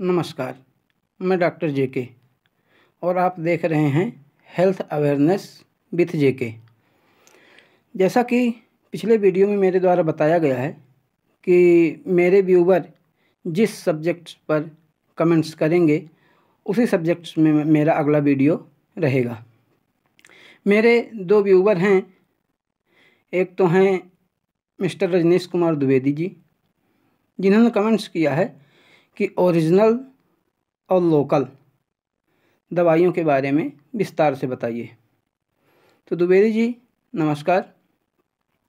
नमस्कार मैं डॉक्टर जे के और आप देख रहे हैं हेल्थ अवेयरनेस विथ जे के जैसा कि पिछले वीडियो में मेरे द्वारा बताया गया है कि मेरे व्यूवर जिस सब्जेक्ट पर कमेंट्स करेंगे उसी सब्जेक्ट में मेरा अगला वीडियो रहेगा मेरे दो व्यूवर हैं एक तो हैं मिस्टर रजनीश कुमार द्विवेदी जी जिन्होंने कमेंट्स किया है कि ओरिजिनल और लोकल दवाइयों के बारे में विस्तार से बताइए तो दुबेरी जी नमस्कार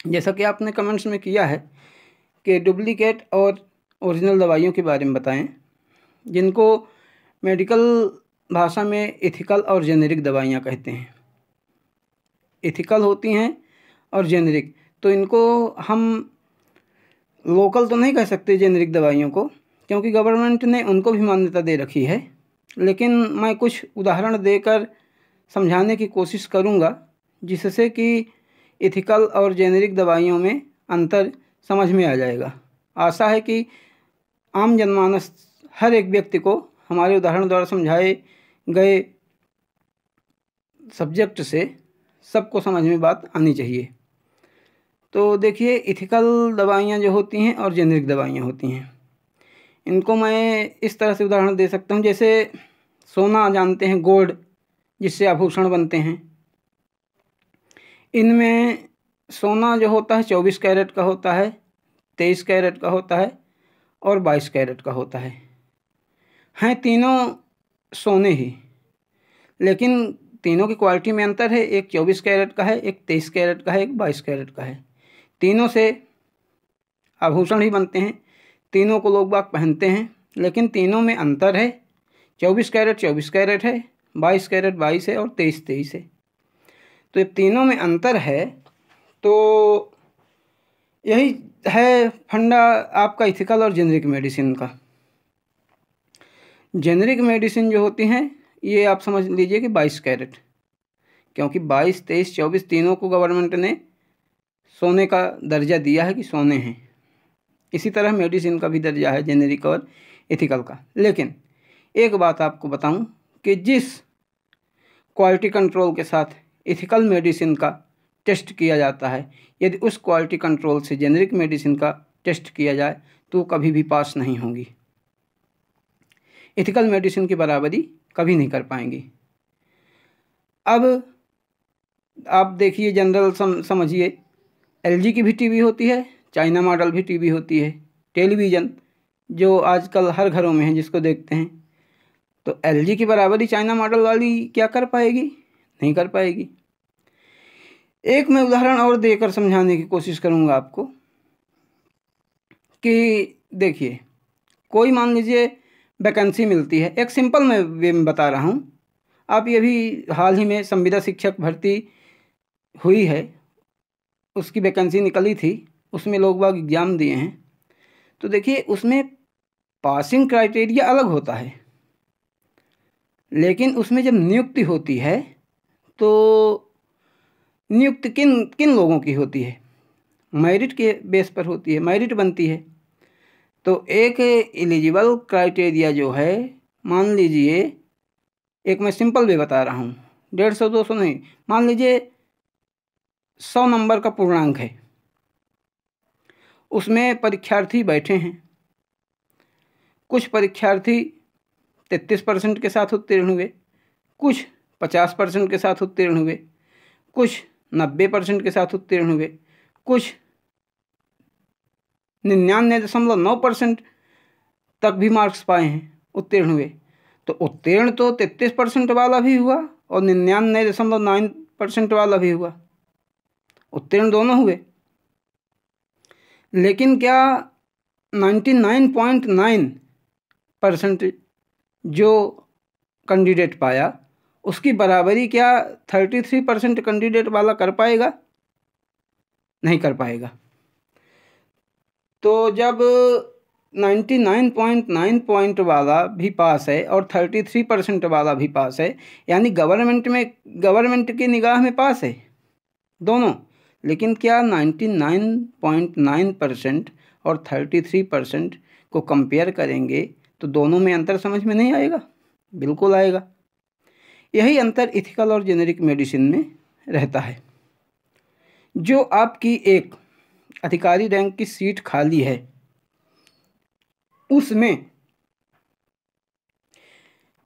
जैसा कि आपने कमेंट्स में किया है कि डुप्लीकेट और ओरिजिनल दवाइयों के बारे में बताएं जिनको मेडिकल भाषा में इथिकल और जेनेरिक दवाइयाँ कहते हैं इथिकल होती हैं और जेनेरिक तो इनको हम लोकल तो नहीं कह सकते जेनेरिक दवाइयों को क्योंकि गवर्नमेंट ने उनको भी मान्यता दे रखी है लेकिन मैं कुछ उदाहरण देकर समझाने की कोशिश करूँगा जिससे कि इथिकल और जेनेरिक दवाइयों में अंतर समझ में आ जाएगा आशा है कि आम जनमानस हर एक व्यक्ति को हमारे उदाहरण द्वारा समझाए गए सब्जेक्ट से सबको समझ में बात आनी चाहिए तो देखिए इथिकल दवाइयाँ जो होती हैं और जेनेरिक दवाइयाँ होती हैं इनको मैं इस तरह से उदाहरण दे सकता हूँ जैसे सोना जानते हैं गोल्ड जिससे आभूषण बनते हैं इनमें सोना जो होता है चौबीस कैरेट का होता है तेईस कैरेट का होता है और बाईस कैरेट का होता है हैं तीनों सोने ही लेकिन तीनों की क्वालिटी में अंतर है एक चौबीस कैरेट का है एक तेईस कैरेट का है एक बाईस कैरेट का है तीनों से आभूषण ही बनते हैं तीनों को लोग बाग पहनते हैं लेकिन तीनों में अंतर है चौबीस कैरेट चौबीस कैरेट है बाईस कैरेट बाईस है और तेईस तेईस है तो ये तीनों में अंतर है तो यही है फंडा आपका इथिकल और जेनरिक मेडिसिन का जेनरिक मेडिसिन जो होती हैं ये आप समझ लीजिए कि बाईस कैरेट क्योंकि बाईस तेईस चौबीस तीनों को गवर्नमेंट ने सोने का दर्जा दिया है कि सोने हैं इसी तरह मेडिसिन का भी दर्जा है जेनेरिक और इथिकल का लेकिन एक बात आपको बताऊं कि जिस क्वालिटी कंट्रोल के साथ इथिकल मेडिसिन का टेस्ट किया जाता है यदि उस क्वालिटी कंट्रोल से जेनेरिक मेडिसिन का टेस्ट किया जाए तो कभी भी पास नहीं होंगी इथिकल मेडिसिन की बराबरी कभी नहीं कर पाएंगी अब आप देखिए जनरल सम समझिए एलजी की भी टीवी होती है चाइना मॉडल भी टीवी होती है टेलीविज़न जो आजकल हर घरों में है जिसको देखते हैं तो एलजी की बराबरी चाइना मॉडल वाली क्या कर पाएगी नहीं कर पाएगी एक मैं उदाहरण और देकर समझाने की कोशिश करूँगा आपको कि देखिए कोई मान लीजिए वैकेंसी मिलती है एक सिंपल मैं वे में बता रहा हूँ आप ये भी हाल ही में संविदा शिक्षक भर्ती हुई है उसकी वैकेंसी निकली थी उसमें लोग बाग एग्ज़ाम दिए हैं तो देखिए उसमें पासिंग क्राइटेरिया अलग होता है लेकिन उसमें जब नियुक्ति होती है तो नियुक्ति किन किन लोगों की होती है मेरिट के बेस पर होती है मेरिट बनती है तो एक एलिजिबल क्राइटेरिया जो है मान लीजिए एक मैं सिंपल भी बता रहा हूँ डेढ़ सौ दो सौ नहीं मान लीजिए सौ नंबर का पूर्णांक है उसमें परीक्षार्थी बैठे हैं कुछ परीक्षार्थी तैतीस परसेंट के साथ उत्तीर्ण हुए कुछ पचास परसेंट के साथ उत्तीर्ण हुए कुछ नब्बे परसेंट के साथ उत्तीर्ण हुए कुछ निन्यानवे दशमलव नौ परसेंट तक भी मार्क्स पाए हैं उत्तीर्ण हुए तो उत्तीर्ण तो तैतीस परसेंट वाला भी हुआ और निन्यानवे दशमलव नाइन परसेंट वाला भी हुआ उत्तीर्ण दोनों हुए लेकिन क्या 99.9 परसेंट जो कैंडिडेट पाया उसकी बराबरी क्या 33 परसेंट कैंडिडेट वाला कर पाएगा नहीं कर पाएगा तो जब 99.9 पॉइंट वाला भी पास है और 33 परसेंट वाला भी पास है यानी गवर्नमेंट में गवर्नमेंट की निगाह में पास है दोनों लेकिन क्या 99.9 परसेंट और 33 परसेंट को कंपेयर करेंगे तो दोनों में अंतर समझ में नहीं आएगा बिल्कुल आएगा यही अंतर इथिकल और जेनेरिक मेडिसिन में रहता है जो आपकी एक अधिकारी रैंक की सीट खाली है उसमें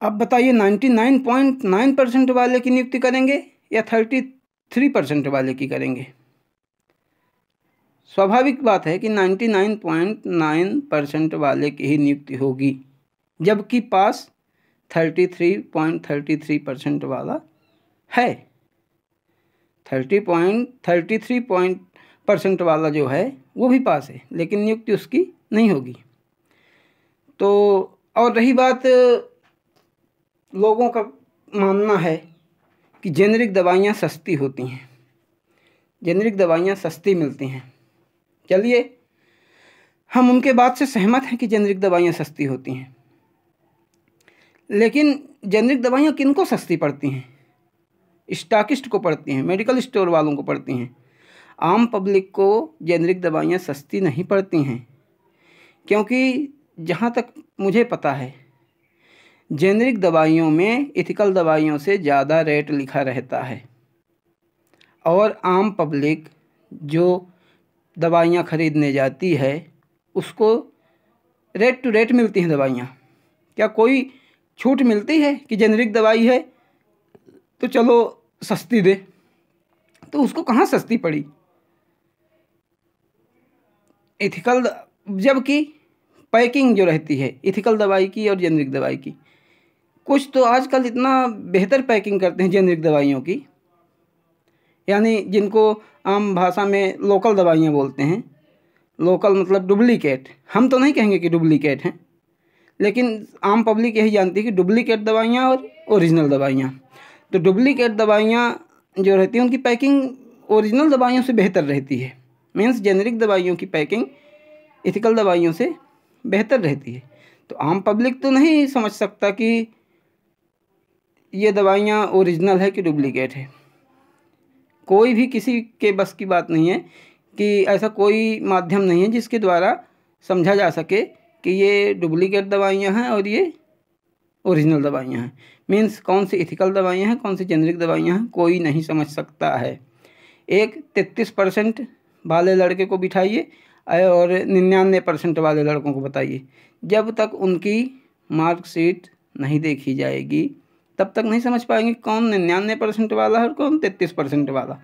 आप बताइए 99.9 परसेंट वाले की नियुक्ति करेंगे या 33 परसेंट वाले की करेंगे स्वाभाविक बात है कि 99.9 परसेंट वाले की ही नियुक्ति होगी जबकि पास 33.33 परसेंट वाला है 30.33 परसेंट वाला जो है वो भी पास है लेकिन नियुक्ति उसकी नहीं होगी तो और रही बात लोगों का मानना है कि जेनरिक दवाइयाँ सस्ती होती हैं जेनरिक दवाइयाँ सस्ती मिलती हैं चलिए हम उनके बात से सहमत हैं कि जेनरिक दवाइयाँ सस्ती होती हैं लेकिन जेनरिक दवाइयाँ किन को सस्ती पड़ती हैं स्टाकिस्ट को पड़ती हैं मेडिकल स्टोर वालों को पड़ती हैं आम पब्लिक को जेनरिक दवाइयाँ सस्ती नहीं पड़ती हैं क्योंकि जहाँ तक मुझे पता है जेनरिक दवाइयों में इथिकल दवाइयों से ज़्यादा रेट लिखा रहता है और आम पब्लिक जो दवाइयाँ ख़रीदने जाती है उसको रेट टू रेट मिलती हैं दवाइयाँ क्या कोई छूट मिलती है कि जेनरिक दवाई है तो चलो सस्ती दे तो उसको कहाँ सस्ती पड़ी इथिकल जबकि पैकिंग जो रहती है इथिकल दवाई की और जेनरिक दवाई की कुछ तो आजकल इतना बेहतर पैकिंग करते हैं जेनरिक दवाइयों की यानी जिनको आम भाषा में लोकल दवाइयाँ बोलते हैं लोकल मतलब डुप्लीकेट हम तो नहीं कहेंगे कि डुप्लीकेट हैं लेकिन आम पब्लिक यही जानती है कि डुप्लीकेट दवाइयाँ और ओरिजिनल दवाइयाँ तो डुप्लीकेट दवाइयाँ जो रहती हैं उनकी पैकिंग ओरिजिनल दवाइयों से बेहतर रहती है मीन्स जेनरिक दवाइयों की पैकिंग इथिकल दवाइयों से बेहतर रहती है तो आम पब्लिक तो नहीं समझ सकता कि ये दवाइयाँ ओरिजिनल है कि डुप्लीकेट है कोई भी किसी के बस की बात नहीं है कि ऐसा कोई माध्यम नहीं है जिसके द्वारा समझा जा सके कि ये डुप्लीकेट दवाइयाँ हैं और ये ओरिजिनल दवाइयाँ हैं मीन्स कौन सी इथिकल दवाइयाँ हैं कौन सी जेनरिक दवाइयाँ हैं कोई नहीं समझ सकता है एक तैतीस परसेंट वाले लड़के को बिठाइए और निन्यानवे परसेंट वाले लड़कों को बताइए जब तक उनकी मार्कशीट नहीं देखी जाएगी तब तक नहीं समझ पाएंगे कौन निन्यानवे परसेंट वाला है और कौन तैंतीस परसेंट वाला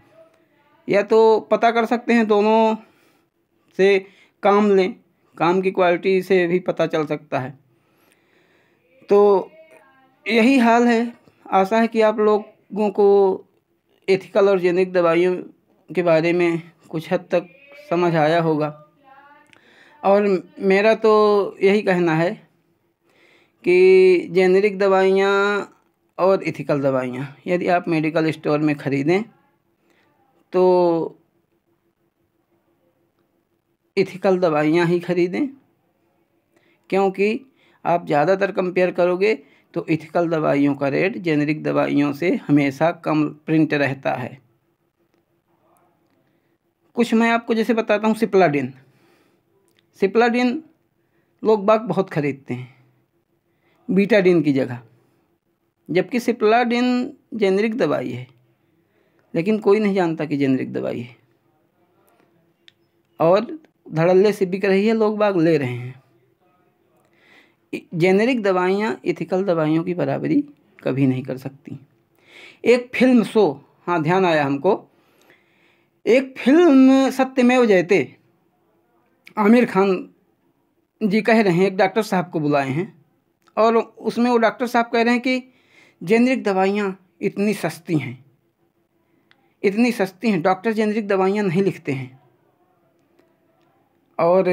या तो पता कर सकते हैं दोनों से काम लें काम की क्वालिटी से भी पता चल सकता है तो यही हाल है आशा है कि आप लोगों को एथिकल और जेनिक दवाइयों के बारे में कुछ हद तक समझ आया होगा और मेरा तो यही कहना है कि जेनरिक दवाइयाँ और इथिकल दवाइयाँ यदि आप मेडिकल स्टोर में ख़रीदें तो इथिकल दवाइयाँ ही ख़रीदें क्योंकि आप ज़्यादातर कंपेयर करोगे तो इथिकल दवाइयों का रेट जेनरिक दवाइयों से हमेशा कम प्रिंट रहता है कुछ मैं आपको जैसे बताता हूँ सिप्लाडिन सिप्लाडिन लोग बाग बहुत ख़रीदते हैं बीटाडिन की जगह जबकि सिप्लाडिन जेनरिक दवाई है लेकिन कोई नहीं जानता कि जेनरिक दवाई है और धड़ल्ले से बिक रही है लोग बाग ले रहे हैं जेनरिक दवाइयाँ इथिकल दवाइयों की बराबरी कभी नहीं कर सकती एक फिल्म शो हाँ ध्यान आया हमको एक फिल्म सत्यमेव जयते आमिर खान जी कह रहे हैं एक डॉक्टर साहब को बुलाए हैं और उसमें वो डॉक्टर साहब कह रहे हैं कि जेनरिक दवाइयाँ इतनी सस्ती हैं इतनी सस्ती हैं डॉक्टर जेनरिक दवाइयाँ नहीं लिखते हैं और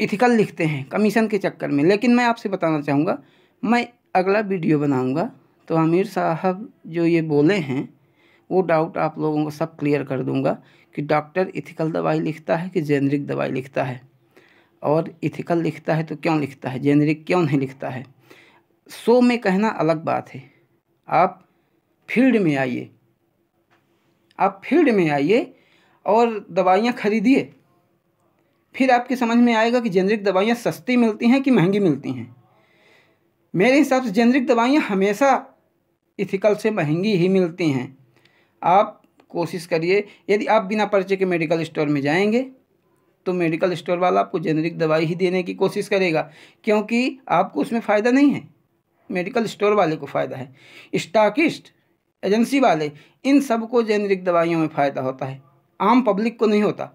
इथिकल लिखते हैं कमीशन के चक्कर में लेकिन मैं आपसे बताना चाहूँगा मैं अगला वीडियो बनाऊँगा तो आमिर साहब जो ये बोले हैं वो डाउट आप लोगों को सब क्लियर कर दूंगा कि डॉक्टर इथिकल दवाई लिखता है कि जेनरिक दवाई लिखता है और इथिकल लिखता है तो क्यों लिखता है जेनरिक क्यों नहीं लिखता है शो में कहना अलग बात है आप फील्ड में आइए आप फील्ड में आइए और दवाइयाँ खरीदिए फिर आपकी समझ में आएगा कि जेनरिक दवाइयाँ सस्ती मिलती हैं कि महंगी मिलती हैं मेरे हिसाब से जेनरिक दवाइयाँ हमेशा इथिकल से महंगी ही मिलती हैं आप कोशिश करिए यदि आप बिना पर्चे के मेडिकल स्टोर में जाएंगे तो मेडिकल स्टोर वाला आपको जेनरिक दवाई ही देने की कोशिश करेगा क्योंकि आपको उसमें फ़ायदा नहीं है मेडिकल स्टोर वाले को फ़ायदा है स्टाकिस्ट एजेंसी वाले इन सब को जेनरिक दवाइयों में फ़ायदा होता है आम पब्लिक को नहीं होता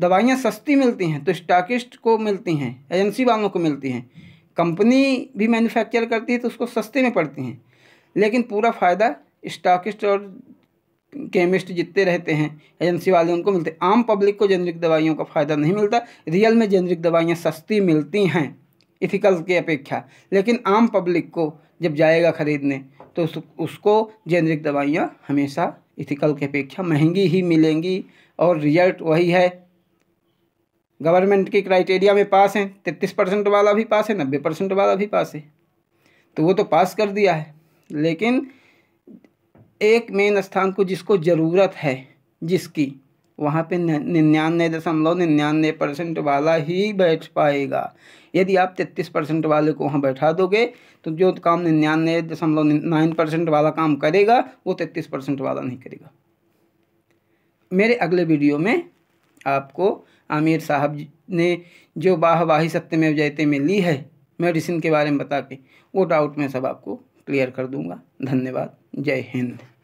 दवाइयाँ सस्ती मिलती हैं तो स्टाकिस्ट को मिलती हैं एजेंसी वालों को मिलती हैं कंपनी भी मैन्युफैक्चर करती है तो उसको सस्ते में पड़ती हैं लेकिन पूरा फ़ायदा स्टाकिस्ट और केमिस्ट जितने रहते हैं एजेंसी वाले उनको मिलते आम पब्लिक को जेनरिक दवाइयों का फ़ायदा नहीं मिलता रियल में जेनरिक दवाइयाँ सस्ती मिलती हैं इथिकल की अपेक्षा लेकिन आम पब्लिक को जब जाएगा ख़रीदने तो उस, उसको जेनरिक दवाइयाँ हमेशा इथिकल की अपेक्षा महंगी ही मिलेंगी और रिजल्ट वही है गवर्नमेंट के क्राइटेरिया में पास हैं तैतीस परसेंट वाला भी पास है नब्बे परसेंट वाला भी पास है तो वो तो पास कर दिया है लेकिन एक मेन स्थान को जिसको ज़रूरत है जिसकी वहाँ पे निन्यानवे दशमलव निन्यानवे परसेंट वाला ही बैठ पाएगा यदि आप तैतीस परसेंट वाले को वहाँ बैठा दोगे तो जो काम निन्यानवे दशमलव नाइन परसेंट वाला काम करेगा वो तैतीस परसेंट वाला नहीं करेगा मेरे अगले वीडियो में आपको आमिर साहब ने जो बाहवाही सत्य में जयते में ली है मेडिसिन के बारे में बता के वो डाउट मैं सब आपको क्लियर कर दूंगा धन्यवाद जय हिंद